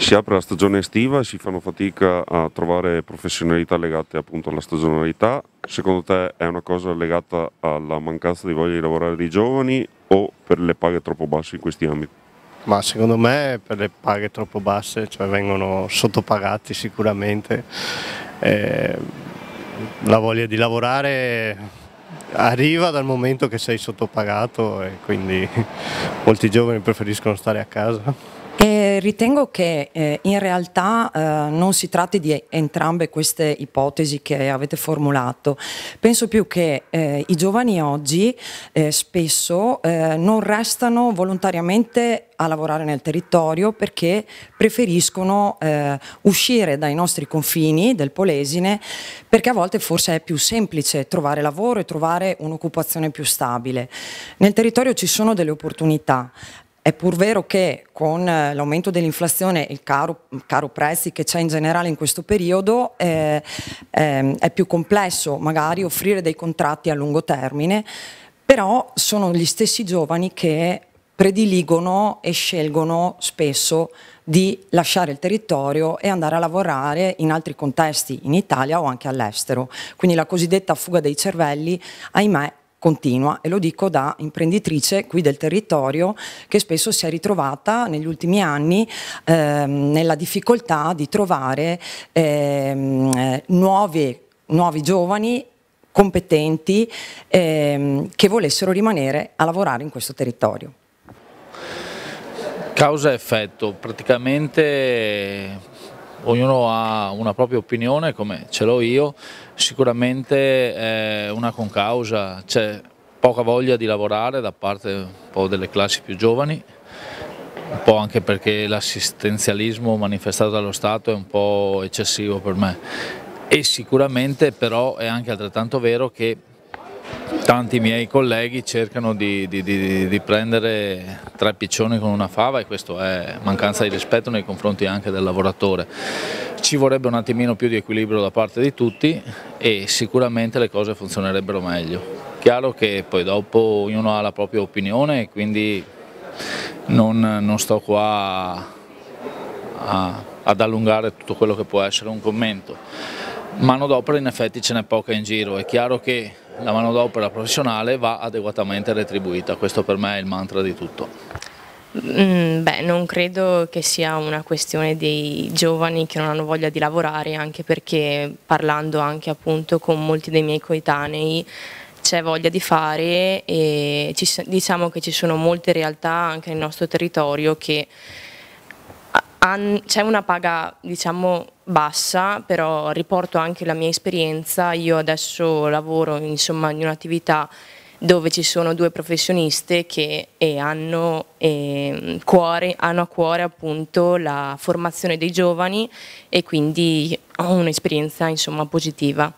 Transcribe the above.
Si apre la stagione estiva, e si fanno fatica a trovare professionalità legate appunto alla stagionalità. Secondo te è una cosa legata alla mancanza di voglia di lavorare dei giovani o per le paghe troppo basse in questi ambiti? Ma secondo me per le paghe troppo basse, cioè vengono sottopagati sicuramente. Eh, la voglia di lavorare arriva dal momento che sei sottopagato e quindi molti giovani preferiscono stare a casa ritengo che eh, in realtà eh, non si tratti di entrambe queste ipotesi che avete formulato. Penso più che eh, i giovani oggi eh, spesso eh, non restano volontariamente a lavorare nel territorio perché preferiscono eh, uscire dai nostri confini del Polesine perché a volte forse è più semplice trovare lavoro e trovare un'occupazione più stabile. Nel territorio ci sono delle opportunità, è pur vero che con eh, l'aumento dell'inflazione e il caro, caro, prezzi che c'è in generale in questo periodo eh, eh, è più complesso magari offrire dei contratti a lungo termine, però sono gli stessi giovani che prediligono e scelgono spesso di lasciare il territorio e andare a lavorare in altri contesti in Italia o anche all'estero. Quindi la cosiddetta fuga dei cervelli, ahimè, continua e lo dico da imprenditrice qui del territorio che spesso si è ritrovata negli ultimi anni ehm, nella difficoltà di trovare ehm, eh, nuove, nuovi giovani competenti ehm, che volessero rimanere a lavorare in questo territorio. Causa-effetto, praticamente ognuno ha una propria opinione come ce l'ho io, sicuramente è eh, una concausa, c'è poca voglia di lavorare da parte un po' delle classi più giovani, un po' anche perché l'assistenzialismo manifestato dallo Stato è un po' eccessivo per me e sicuramente però è anche altrettanto vero che tanti miei colleghi cercano di, di, di, di, prendere tre piccioni con una fava e questo è mancanza di rispetto nei confronti anche del lavoratore. Ci vorrebbe un attimino più di equilibrio da parte di tutti e sicuramente le cose funzionerebbero meglio. Chiaro che poi dopo ognuno ha la propria opinione e quindi non, non sto qua a, a, ad allungare tutto quello che può essere un commento. Mano d'opera in effetti ce n'è poca in giro, è chiaro che la manodopera professionale va adeguatamente retribuita, questo per me è il mantra di tutto. Mm, beh, non credo che sia una questione dei giovani che non hanno voglia di lavorare, anche perché parlando anche appunto con molti dei miei coetanei c'è voglia di fare e ci, diciamo che ci sono molte realtà anche nel nostro territorio che anni, c'è una paga diciamo bassa, però riporto anche la mia esperienza, io adesso lavoro insomma, in un'attività dove ci sono due professioniste che eh, hanno, eh, cuore, hanno, a cuore appunto la formazione dei giovani e quindi ho un'esperienza insomma positiva.